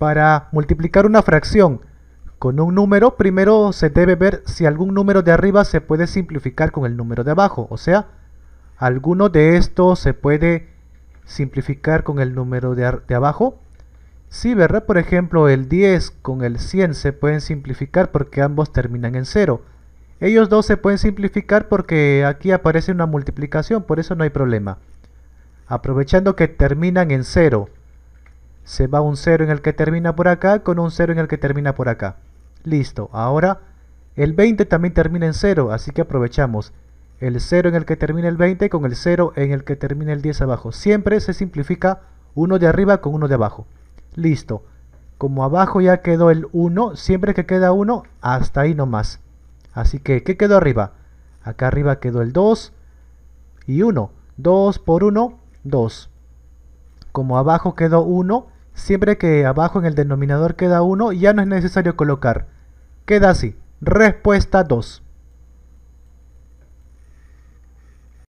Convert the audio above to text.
Para multiplicar una fracción con un número, primero se debe ver si algún número de arriba se puede simplificar con el número de abajo. O sea, alguno de estos se puede simplificar con el número de, abajo. Sí, ¿verdad? Por ejemplo, el 10 con el 100 se pueden simplificar porque ambos terminan en 0. Ellos dos se pueden simplificar porque aquí aparece una multiplicación, por eso no hay problema. Aprovechando que terminan en 0 se va un 0 en el que termina por acá con un 0 en el que termina por acá. Listo, ahora el 20 también termina en 0, así que aprovechamos el 0 en el que termina el 20 con el 0 en el que termina el 10 abajo. Siempre se simplifica uno de arriba con uno de abajo. Listo, como abajo ya quedó el 1, siempre que queda 1, hasta ahí nomás. Así que, ¿qué quedó arriba? Acá arriba quedó el 2 y 1. 2 por 1, 2. Como abajo quedó 1, Siempre que abajo en el denominador queda 1, ya no es necesario colocar. Queda así. Respuesta 2.